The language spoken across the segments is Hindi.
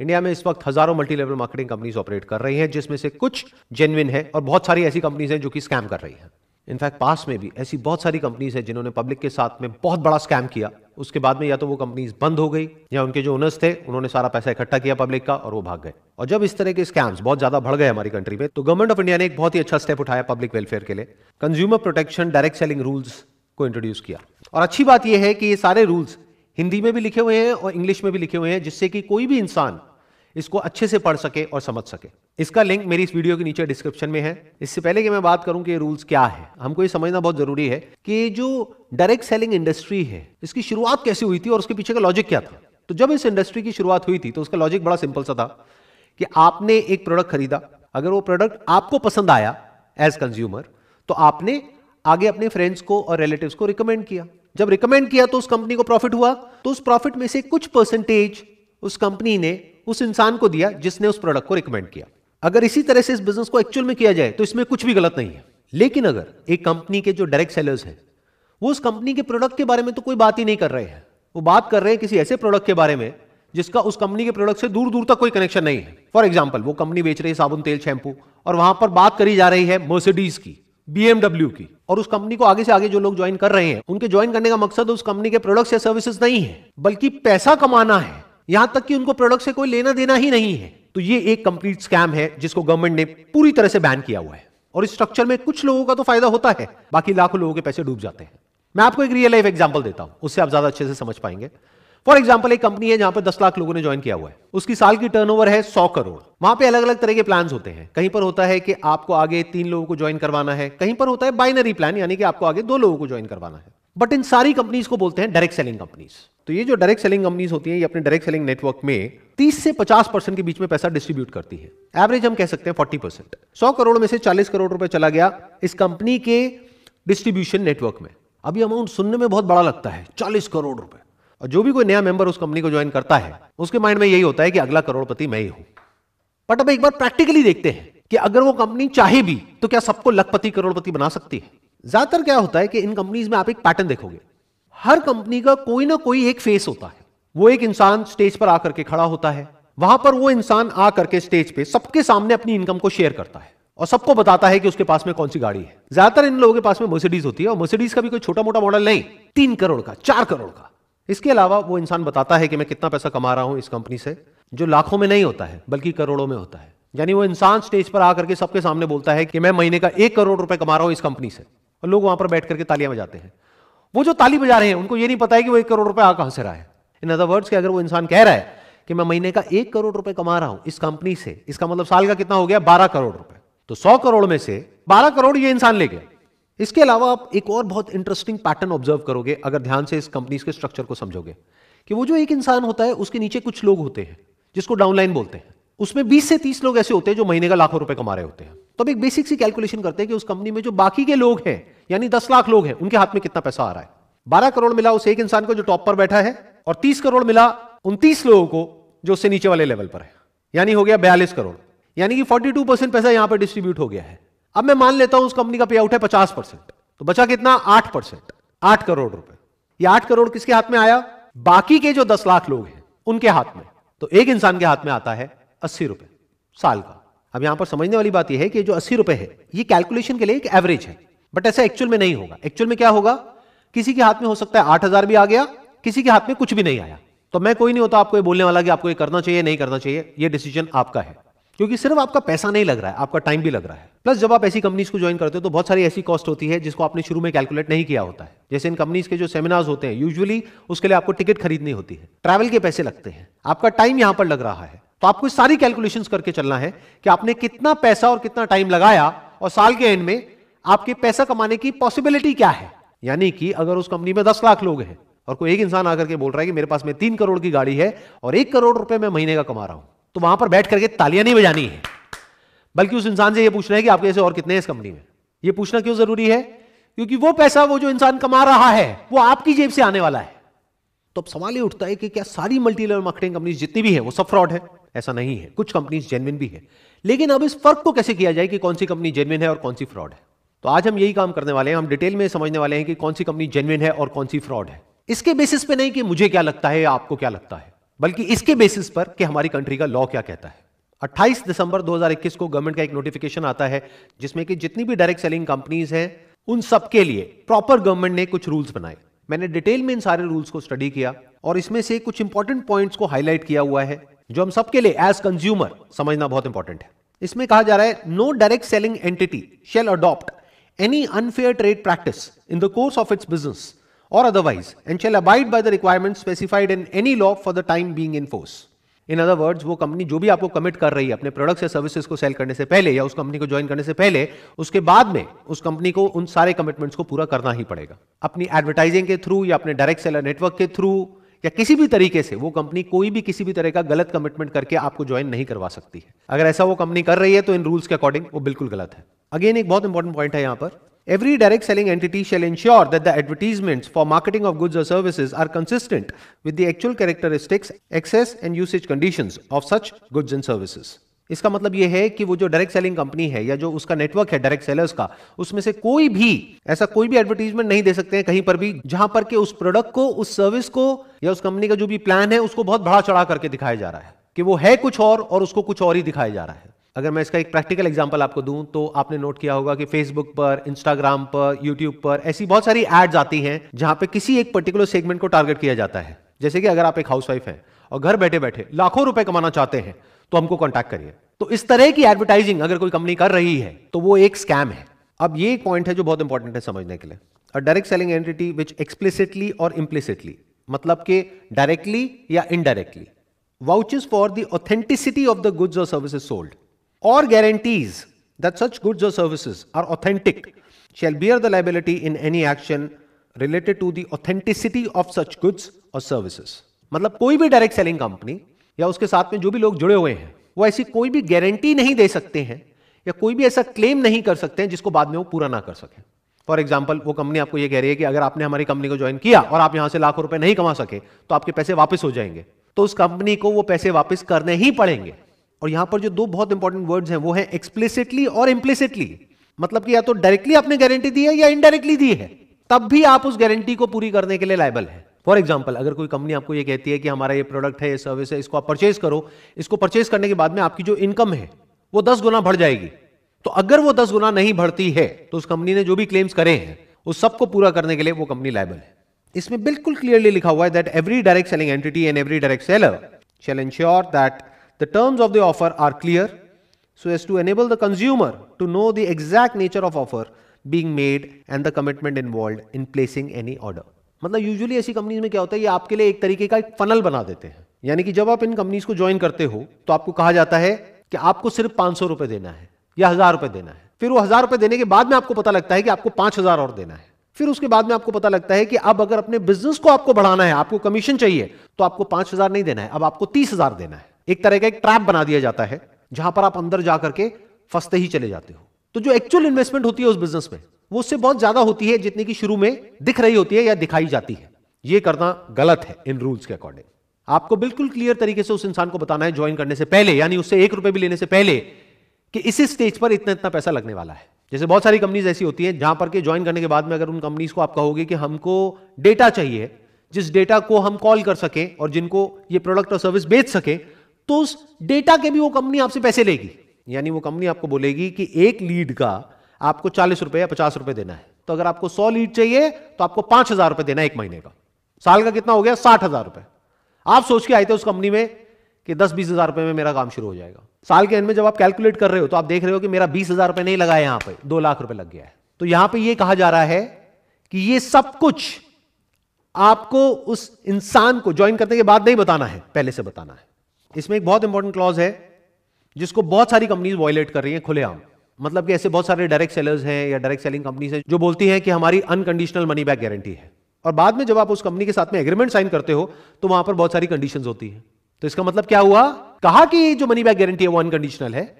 इंडिया में इस वक्त हजारों multi level marketing companies operate कर रही हैं जिसमें से कुछ जेनविन है और बहुत सारी ऐसी कंपनीज हैं जो कि स्कैम कर रही हैं इनफैक्ट पास में भी ऐसी बहुत सारी कंपनीज हैं जिन्होंने पब्लिक के साथ में बहुत बड़ा स्कैम किया उसके बाद में या तो वो कंपनीज बंद हो गई या उनके जो ओनर्स थे उन्होंने सारा पैसा इकट्ठा किया पब्लिक का और वो भाग गए और जब इस तरह के स्कैम्स बहुत ज्यादा बढ़ गए हमारी कंट्री में तो गवर्नमेंट ऑफ इंडिया ने एक बहुत ही अच्छा स्टेप उठाया पब्लिक वेलफेयर के लिए consumer protection direct selling rules को इंट्रोड्यूस किया और अच्छी बात यह है कि ये सारे रूल्स हिंदी में भी लिखे हुए हैं और इंग्लिश में भी लिखे हुए हैं जिससे कि कोई भी इंसान इसको अच्छे से पढ़ सके और समझ सके इसका लिंक मेरी इस वीडियो के नीचे डिस्क्रिप्शन में है इससे पहले कि मैं बात करूं कि ये रूल्स क्या है हमको ये समझना बहुत जरूरी है कि जो डायरेक्ट सेलिंग इंडस्ट्री है इसकी शुरुआत कैसे हुई थी और उसके पीछे का लॉजिक क्या था तो जब इस इंडस्ट्री की शुरुआत हुई थी तो उसका लॉजिक बड़ा सिंपल सा था कि आपने एक प्रोडक्ट खरीदा अगर वो प्रोडक्ट आपको पसंद आया एज कंज्यूमर तो आपने आगे अपने फ्रेंड्स को और रिलेटिव को रिकमेंड किया जब रिकमेंड किया तो उस कंपनी को प्रॉफिट हुआ तो उस प्रॉफिट में से कुछ परसेंटेज उस कंपनी ने उस इंसान को दिया जिसने उस प्रोडक्ट को रिकमेंड किया अगर इसी तरह से इस बिजनेस को एक्चुअल में किया जाए तो इसमें कुछ भी गलत नहीं है लेकिन अगर एक कंपनी के जो डायरेक्ट सेलर्स हैं वो उस कंपनी के प्रोडक्ट के बारे में तो कोई बात ही नहीं कर रहे हैं वो बात कर रहे हैं किसी ऐसे प्रोडक्ट के बारे में जिसका उस कंपनी के प्रोडक्ट से दूर दूर तक कोई कनेक्शन नहीं है फॉर एग्जाम्पल वो कंपनी बेच रही है साबुन तेल शैम्पू और वहां पर बात करी जा रही है मर्सिडीज की बीएमडब्ल्यू की और उस कंपनी को आगे से आगे जो लोग ज्वाइन कर रहे हैं उनके ज्वाइन करने का मकसद उस कंपनी के प्रोडक्ट्स या सर्विसेज नहीं है बल्कि पैसा कमाना है यहां तक कि उनको प्रोडक्ट से कोई लेना देना ही नहीं है तो ये एक कंप्लीट स्कैम है जिसको गवर्नमेंट ने पूरी तरह से बैन किया हुआ है और इस स्ट्रक्चर में कुछ लोगों का तो फायदा होता है बाकी लाखों लोगों के पैसे डूब जाते हैं मैं आपको एक रियल लाइफ एग्जाम्पल देता हूं उससे आप ज्यादा अच्छे से समझ पाएंगे फॉर एग्जाम्पल एक कंपनी है जहां पर दस लाख लोगों ने ज्वाइन किया हुआ है उसकी साल की टर्न है सौ करोड़ वहां पे अलग अलग तरह के प्लान होते हैं कहीं पर होता है कि आपको आगे तीन लोगों को ज्वाइन करवाना है कहीं पर होता है बाइनरी प्लान यानी कि आपको आगे दो लोगों को ज्वाइन करवाना है बट इन सारी कंपनीज को बोलते हैं डायरेक्ट सेलिंग कंपनीज तो ये जो डायरेक्ट सेलिंग कंपनीज होती हैं ये अपने डायरेक्ट सेलिंग नेटवर्क में 30 से 50 परसेंट के बीच में पैसा डिस्ट्रीब्यूट करती है एवरेज हम कह सकते हैं 40 परसेंट सौ करोड़ में से 40 करोड़ रुपए चला गया इस कंपनी के डिस्ट्रीब्यूशन नेटवर्क में अभी अमाउंट सुनने में बहुत बड़ा लगता है चालीस करोड़ रुपए और जो भी कोई नया मेंबर उस कंपनी को ज्वाइन करता है उसके माइंड में यही होता है कि अगला करोड़पति मैं ही हूं बट अब एक बार प्रैक्टिकली देखते हैं कि अगर वो कंपनी चाहे भी तो क्या सबको लखपति करोड़पति बना सकती है ज्यादातर क्या होता है कि इन कंपनीज में आप एक पैटर्न देखोगे हर कंपनी का कोई ना कोई एक फेस होता है वो एक इंसान स्टेज पर आकर के खड़ा होता है वहां पर वो इंसान आकर के स्टेज पे सबके सामने अपनी इनकम को शेयर करता है और सबको बताता है कि उसके पास में कौन सी गाड़ी है ज्यादातर इन लोगों के पास में मर्सिडीज होती है और मर्सिडीज का भी कोई छोटा मोटा मॉडल नहीं तीन करोड़ का चार करोड़ का इसके अलावा वो इंसान बताता है कि मैं कितना पैसा कमा रहा हूं इस कंपनी से जो लाखों में नहीं होता है बल्कि करोड़ों में होता है यानी वो इंसान स्टेज पर आकर के सबके सामने बोलता है कि मैं महीने का एक करोड़ रुपए कमा रहा हूं इस कंपनी से और लोग वहां पर बैठ करके तालियां बजाते हैं वो जो ताली बजा रहे हैं उनको ये नहीं पता है कि वो एक करोड़ रुपए आ कहां से रहा है इन अदर वर्ड्स अगर वो इंसान कह रहा है कि मैं महीने का एक करोड़ रुपए कमा रहा हूं इस कंपनी से इसका मतलब साल का कितना हो गया बारह करोड़ रुपए तो सौ करोड़ में से बारह करोड़ ये इंसान ले गया इसके अलावा आप एक और बहुत इंटरेस्टिंग पैटर्न ऑब्जर्व करोगे अगर ध्यान से इस कंपनी के स्ट्रक्चर को समझोगे कि वो जो एक इंसान होता है उसके नीचे कुछ लोग होते हैं जिसको डाउनलाइन बोलते हैं उसमें 20 से 30 लोग ऐसे होते हैं जो महीने का लाखों रुपए कमा रहे होते हैं तो अब एक बेसिक सी कैलकुलेशन करते हैं कि उस कंपनी में जो बाकी के लोग हैं यानी दस लाख लोग हैं उनके हाथ में कितना पैसा आ रहा है बारह करोड़ मिला उस एक इंसान को जो टॉप पर बैठा है और तीस करोड़ मिला उनतीस लोगों को जो उससे नीचे वाले लेवल पर है यानी हो गया बयालीस करोड़ यानी कि फोर्टी टू परसेंट पैसा यहां पर डिस्ट्रीब्यूट हो गया है अब मैं मान लेता हूं उस कंपनी का पे आउट है पचास परसेंट तो बचा कितना आठ परसेंट आठ करोड़ रुपए ये आठ करोड़ किसके हाथ में आया बाकी के जो दस लाख लोग हैं उनके हाथ में तो एक इंसान के हाथ में आता है अस्सी रुपए साल का अब यहां पर समझने वाली बात यह है कि जो अस्सी रुपए है ये कैलकुलेशन के लिए एक एवरेज है बट ऐसा एक्चुअल में नहीं होगा एक्चुअल में क्या होगा किसी के हाथ में हो सकता है आठ हजार भी आ गया किसी के हाथ में कुछ भी नहीं आया तो मैं कोई नहीं होता आपको ये बोलने वाला कि आपको ये करना चाहिए नहीं करना चाहिए ये डिसीजन आपका है क्योंकि सिर्फ आपका पैसा नहीं लग रहा है आपका टाइम भी लग रहा है प्लस जब आप ऐसी कंपनीज को ज्वाइन करते हो तो बहुत सारी ऐसी कॉस्ट होती है जिसको आपने शुरू में कैलकुलेट नहीं किया होता है जैसे इन कंपनीज के जो सेमिनार्स होते हैं यूजुअली उसके लिए आपको टिकट खरीदनी होती है ट्रैवल के पैसे लगते हैं आपका टाइम यहां पर लग रहा है तो आपको सारी कैलकुलेशन करके चलना है कि आपने कितना पैसा और कितना टाइम लगाया और साल के एंड में आपके पैसा कमाने की पॉसिबिलिटी क्या है यानी कि अगर उस कंपनी में दस लाख लोग हैं और कोई एक इंसान आकर के बोल रहा है कि मेरे पास में तीन करोड़ की गाड़ी है और एक करोड़ रुपए मैं महीने का कमा रहा हूं तो वहां पर बैठ करके तालियां नहीं बजानी है बल्कि उस इंसान से यह पूछना है कि आपके ऐसे और कितने हैं इस कंपनी में यह पूछना क्यों जरूरी है क्योंकि वो पैसा वो जो इंसान कमा रहा है वो आपकी जेब से आने वाला है तो अब सवाल ये उठता है कि क्या सारी मल्टी लेवल मार्केटिंग कंपनीज जितनी भी है वो सब फ्रॉड है ऐसा नहीं है कुछ कंपनीज जेनविन भी है लेकिन अब इस फर्क को कैसे किया जाए कि कौन सी कंपनी जेनविन है और कौन सी फ्रॉड है तो आज हम यही काम करने वाले हैं हम डिटेल में समझने वाले हैं कि कौन सी कंपनी जेन्यन है और कौन सी फ्रॉड है इसके बेसिस पे नहीं कि मुझे क्या लगता है या आपको क्या लगता है बल्कि इसके बेसिस पर कि हमारी कंट्री का लॉ क्या कहता है 28 दिसंबर 2021 को गवर्नमेंट का एक नोटिफिकेशन आता है जिसमें कि जितनी भी डायरेक्ट सेलिंग कंपनीज हैं उन सबके लिए प्रॉपर गवर्नमेंट ने कुछ रूल्स बनाए मैंने डिटेल में इन सारे रूल्स को स्टडी किया और इसमें से कुछ इंपॉर्टेंट पॉइंट्स को हाईलाइट किया हुआ है जो हम सबके लिए एज कंज्यूमर समझना बहुत इंपॉर्टेंट है इसमें कहा जा रहा है no direct selling entity shall adopt any unfair trade practice in the course of its business or otherwise and shall abide by the requirements specified in any law for the time being in force. In other words वो कंपनी जो भी आपको कमिट कर रही है अपने प्रोडक्ट्स या सर्विसेज को सेल करने से पहले या उस कंपनी को ज्वाइन करने से पहले उसके बाद में उस कंपनी को उन सारे कमिटमेंट्स को पूरा करना ही पड़ेगा अपनी एडवर्टाइजिंग के थ्रू या अपने डायरेक्ट सेलर नेटवर्क के थ्रू या किसी भी तरीके से वो कंपनी कोई भी किसी भी तरह का गलत कमिटमेंट करके आपको ज्वाइन नहीं करवा सकती है अगर ऐसा वो कंपनी कर रही है तो इन रूल्स के अकॉर्डिंग वो बिल्कुल गलत है अगेन एक बहुत इंपॉर्टेंट पॉइंट है यहाँ पर Every direct selling entity shall ensure that the advertisements for marketing of goods or services are consistent with the actual characteristics, access, and usage conditions of such goods and services. इसका मतलब यह है कि वो जो डायरेक्ट सेलिंग कंपनी है या जो उसका नेटवर्क है डायरेक्ट सेलर्स का उसमें से कोई भी ऐसा कोई भी एडवर्टीजमेंट नहीं दे सकते हैं कहीं पर भी जहां पर के उस प्रोडक्ट को उस सर्विस को या उस कंपनी का जो भी प्लान है उसको बहुत बड़ा चढ़ा करके दिखाया जा रहा है कि वो है कुछ और और उसको कुछ और ही दिखाया जा रहा है अगर मैं इसका एक प्रैक्टिकल एग्जाम्पल आपको दूं तो आपने नोट किया होगा कि फेसबुक पर इंस्टाग्राम पर यूट्यूब पर ऐसी बहुत सारी एड्स आती हैं जहां पे किसी एक पर्टिकुलर सेगमेंट को टारगेट किया जाता है जैसे कि अगर आप एक हाउसवाइफ हैं और घर बैठे बैठे लाखों रुपए कमाना चाहते हैं तो हमको कॉन्टैक्ट करिए तो इस तरह की एडवर्टाइजिंग अगर कोई कंपनी कर रही है तो वो एक स्कैम है अब ये पॉइंट है जो बहुत इंपॉर्टेंट है समझने के लिए a direct selling entity which explicitly और इम्प्लिसिटली मतलब के डायरेक्टली या indirectly vouches for the authenticity of the goods और सर्विसेज सोल्ड और गारंटीज दैट सच गुड्स और services are authentic shall bear the liability in any action related to the authenticity of such goods और सर्विसेज मतलब कोई भी डायरेक्ट सेलिंग कंपनी या उसके साथ में जो भी लोग जुड़े हुए हैं वो ऐसी कोई भी गारंटी नहीं दे सकते हैं या कोई भी ऐसा क्लेम नहीं कर सकते हैं जिसको बाद में वो पूरा ना कर सके फॉर एग्जाम्पल वो कंपनी आपको ये कह रही है कि अगर आपने हमारी कंपनी को ज्वाइन किया और आप यहां से लाखों रुपए नहीं कमा सके तो आपके पैसे वापस हो जाएंगे तो उस कंपनी को वो पैसे वापस करने ही पड़ेंगे और यहां पर जो दो बहुत इंपॉर्टेंट वर्ड्स हैं वो है एक्सप्लिसिटली और इम्प्लिसिटली मतलब कि या तो डायरेक्टली आपने गारंटी दी है या इनडायरेक्टली दी है तब भी आप उस गारंटी को पूरी करने के लिए लाइबल है फॉर एग्जाम्पल अगर कोई कंपनी आपको ये कहती है कि हमारा ये प्रोडक्ट है ये सर्विस है इसको आप परचेज करो इसको परचेज करने के बाद में आपकी जो इनकम है वो दस गुना बढ़ जाएगी तो अगर वो दस गुना नहीं बढ़ती है तो उस कंपनी ने जो भी क्लेम्स करे हैं उस सबको पूरा करने के लिए वो कंपनी लाइबल है इसमें बिल्कुल क्लियरली लिखा हुआ है that every direct selling entity and every direct seller shall ensure that the terms of the offer are clear so as to enable the consumer to know the exact nature of offer being made and the commitment involve in placing any order मतलब यूजुअली ऐसी कंपनीज में क्या होता है ये आपके लिए एक तरीके का एक फनल बना देते हैं यानी कि जब आप इन कंपनीज को ज्वाइन करते हो तो आपको कहा जाता है कि आपको सिर्फ पांच सौ रुपए देना है या हजार रुपए देना है फिर वो हजार रुपए देने के बाद में आपको पता लगता है कि आपको पांच हजार और देना है फिर उसके बाद में आपको पता लगता है कि अब अगर अपने बिजनेस को आपको बढ़ाना है आपको कमीशन चाहिए तो आपको पांच हजार नहीं देना है अब आपको तीस हजार देना है एक तरह का एक ट्रैप बना दिया जाता है जहां पर आप अंदर जाकर के फंसते ही चले जाते हो तो जो एक्चुअल इन्वेस्टमेंट होती है उस बिजनेस में वो उससे बहुत ज्यादा होती है जितनी कि शुरू में दिख रही होती है या दिखाई जाती है ये करना गलत है इन रूल्स के अकॉर्डिंग आपको बिल्कुल क्लियर तरीके से उस इंसान को बताना है ज्वाइन करने से पहले यानी उससे एक रुपए भी लेने से पहले कि इस स्टेज पर इतना इतना पैसा लगने वाला है जैसे बहुत सारी कंपनीज ऐसी होती हैं जहां पर के ज्वाइन करने के बाद में अगर उन कंपनीज को आप कहोगे कि हमको डेटा चाहिए जिस डेटा को हम कॉल कर सकें और जिनको ये प्रोडक्ट और सर्विस बेच सकें तो उस डेटा के भी वो कंपनी आपसे पैसे लेगी यानी वो कंपनी आपको बोलेगी कि एक लीड का आपको चालीस रुपए या पचास रुपए देना है तो अगर आपको सौ लीड चाहिए तो आपको पांच हजार रुपए देना है एक महीने का साल का कितना हो गया साठ हजार रुपए आप सोच के आए थे उस कंपनी में कि दस बीस हजार रुपए में मेरा काम शुरू हो जाएगा साल के एंड में जब आप कैलकुलेट कर रहे हो तो आप देख रहे हो कि मेरा बीस हजार रुपए नहीं लगा है यहां पर दो लाख रुपए लग गया है तो यहां पर यह कहा जा रहा है कि ये सब कुछ आपको उस इंसान को ज्वाइन करने के बाद नहीं बताना है पहले से बताना है इसमें एक बहुत इंपॉर्टेंट क्लॉज है जिसको बहुत सारी कंपनीज वॉयलेट कर रही हैं खुलेआम मतलब कि ऐसे बहुत सारे डायरेक्ट सेलर्स हैं या डायरेक्ट सेलिंग कंपनीज हैं जो बोलती हैं कि हमारी अनकंडीशनल मनी बैक गारंटी है और बाद में जब आप उस कंपनी के साथ में एग्रीमेंट साइन करते हो तो वहां पर बहुत सारी कंडीशन होती है तो इसका मतलब क्या हुआ कहा कि जो मनी बैक गारंटी है वो अनकंडीशनल है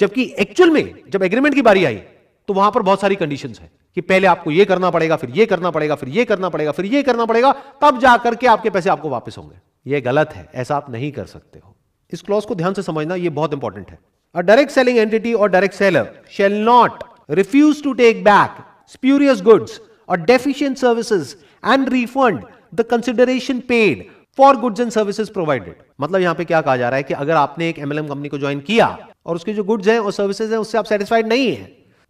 जबकि एक्चुअल में जब एग्रीमेंट की बारी आई तो वहां पर बहुत सारी कंडीशन है कि पहले आपको ये करना पड़ेगा फिर ये करना पड़ेगा फिर ये करना पड़ेगा फिर ये करना पड़ेगा तब जाकर के आपके पैसे आपको वापस होंगे ये गलत है ऐसा आप नहीं कर सकते हो इस क्लॉज को ध्यान से समझना यह बहुत इंपॉर्टेंट है A direct selling entity or direct seller shall not refuse to take back spurious goods or deficient services and refund the consideration paid for goods and services provided मतलब यहाँ पे क्या कहा जा रहा है कि अगर आपने एक एमएलएम कंपनी को ज्वाइन किया और उसके जो गुड्स हैं और सर्विसेज हैं उससे आप सेटिस्फाइड नहीं है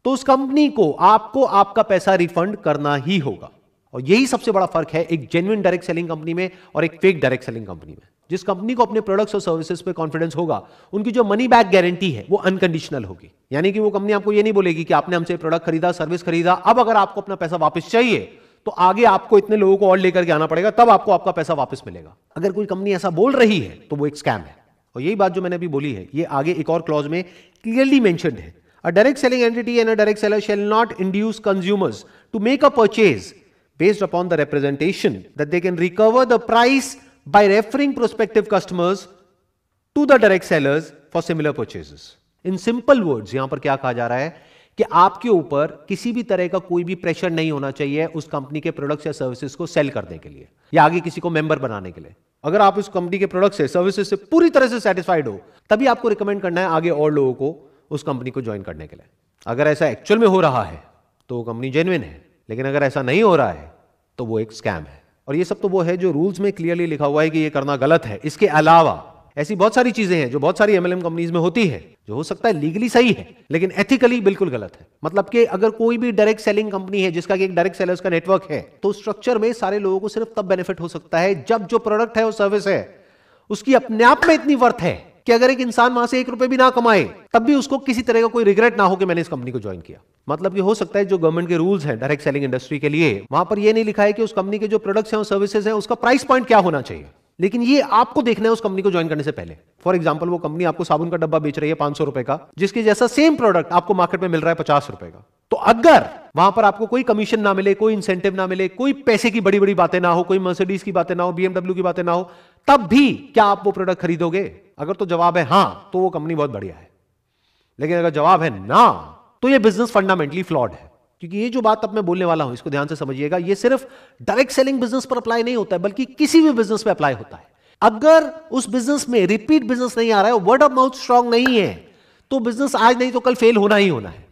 तो उस कंपनी को आपको आपका पैसा रिफंड करना ही होगा और यही सबसे बड़ा फर्क है एक जेन्युन डायरेक्ट सेलिंग कंपनी में और एक फेक डायरेक्ट सेलिंग कंपनी में जिस कंपनी को अपने प्रोडक्ट्स और सर्विसेज पे कॉन्फिडेंस होगा उनकी जो मनी बैक गारंटी है वो अनकंडीशनल होगी यानी कि वो कंपनी आपको ये नहीं बोलेगी कि आपने हमसे प्रोडक्ट खरीदा सर्विस खरीदा अब अगर आपको अपना पैसा वापस चाहिए तो आगे आपको इतने लोगों को और लेकर के आना पड़ेगा तब आपको आपका पैसा वापस मिलेगा अगर कोई कंपनी ऐसा बोल रही है तो वो एक स्कैम है और यही बात जो मैंने अभी बोली है ये आगे एक और क्लॉज में क्लियरली मेंशनड है direct selling entity and a direct seller shall not induce consumers to make a purchase based upon the representation that they can recover the price by referring prospective customers to the direct sellers for similar purchases. In simple words यहां पर क्या कहा जा रहा है कि आपके ऊपर किसी भी तरह का कोई भी प्रेशर नहीं होना चाहिए उस कंपनी के प्रोडक्ट्स या सर्विसेज को सेल करने के लिए या आगे किसी को मेंबर बनाने के लिए अगर आप उस कंपनी के प्रोडक्ट से सर्विसेज से पूरी तरह से सेटिस्फाइड हो तभी आपको रिकमेंड करना है आगे और लोगों को उस कंपनी को ज्वाइन करने के लिए अगर ऐसा एक्चुअल में हो रहा है तो कंपनी जेन्यन है लेकिन अगर ऐसा नहीं हो रहा है तो वो एक स्कैम है और ये सब तो वो है जो रूल्स में क्लियरली लिखा हुआ है कि ये करना गलत है इसके अलावा ऐसी बहुत सारी चीजें हैं जो बहुत सारी एमएलएम कंपनीज में होती है जो हो सकता है लीगली सही है लेकिन एथिकली बिल्कुल गलत है मतलब कि अगर कोई भी डायरेक्ट सेलिंग कंपनी है जिसका कि एक डायरेक्ट सेलर्स का नेटवर्क है तो स्ट्रक्चर में सारे लोगों को सिर्फ तब बेनिफिट हो सकता है जब जो प्रोडक्ट है वो सर्विस है उसकी अपने आप में इतनी वर्थ है कि अगर एक इंसान वहां से एक रुपए भी ना कमाए तब भी उसको किसी तरह का कोई रिग्रेट ना हो कि मैंने इस कंपनी को ज्वाइन किया मतलब कि हो सकता है जो गवर्नमेंट के रूल्स हैं डायरेक्ट सेलिंग इंडस्ट्री के लिए वहां पर यह नहीं लिखा है कि उस कंपनी के जो प्रोडक्ट्स हैं और सर्विसेज हैं उसका प्राइस पॉइंट क्या होना चाहिए लेकिन ये आपको देखना है उस कंपनी को ज्वाइन करने से पहले फॉर एग्जाम्पल वो कंपनी आपको साबुन का डब्बा बेच रही है पांच सौ रुपए का जिसके जैसा सेम प्रोडक्ट आपको मार्केट में मिल रहा है पचास रुपए का तो अगर वहां पर आपको कोई कमीशन ना मिले कोई इंसेंटिव ना मिले कोई पैसे की बड़ी बड़ी बातें ना हो कोई मर्सिडीज की बातें ना हो बीएमडब्ल्यू की बातें ना हो तब भी क्या आप वो प्रोडक्ट खरीदोगे अगर तो जवाब है हां तो वो कंपनी बहुत बढ़िया है लेकिन अगर जवाब है ना तो ये बिजनेस फंडामेंटली फ्लॉड है क्योंकि ये जो बात अब मैं बोलने वाला हूं इसको ध्यान से समझिएगा ये सिर्फ डायरेक्ट सेलिंग बिजनेस पर अप्लाई नहीं होता है बल्कि किसी भी बिजनेस पर अप्लाई होता है अगर उस बिजनेस में रिपीट बिजनेस नहीं आ रहा है वर्ड ऑफ माउथ स्ट्रांग नहीं है तो बिजनेस आज नहीं तो कल फेल होना ही होना है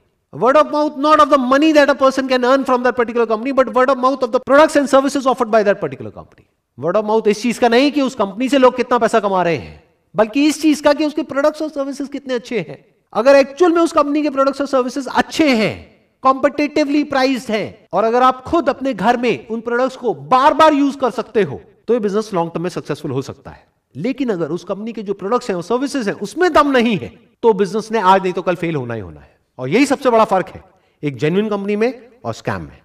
word of mouth not of the money that a person can earn from that particular company but word of mouth of the products and services offered by that particular company word of mouth इस चीज का नहीं कि उस कंपनी से लोग कितना पैसा कमा रहे हैं बल्कि इस चीज का कि उसके प्रोडक्ट्स और सर्विसेज कितने अच्छे हैं अगर एक्चुअल में उस कंपनी के प्रोडक्ट्स और सर्विसेज अच्छे हैं कॉम्पिटेटिवली प्राइस है और अगर आप खुद अपने घर में उन प्रोडक्ट्स को बार बार यूज कर सकते हो तो ये बिजनेस लॉन्ग टर्म में सक्सेसफुल हो सकता है लेकिन अगर उस कंपनी के जो प्रोडक्ट्स हैं और सर्विसेज हैं उसमें दम नहीं है तो बिजनेस ने आज नहीं तो कल फेल होना ही होना है और यही सबसे बड़ा फर्क है एक जेन्यून कंपनी में और स्कैम में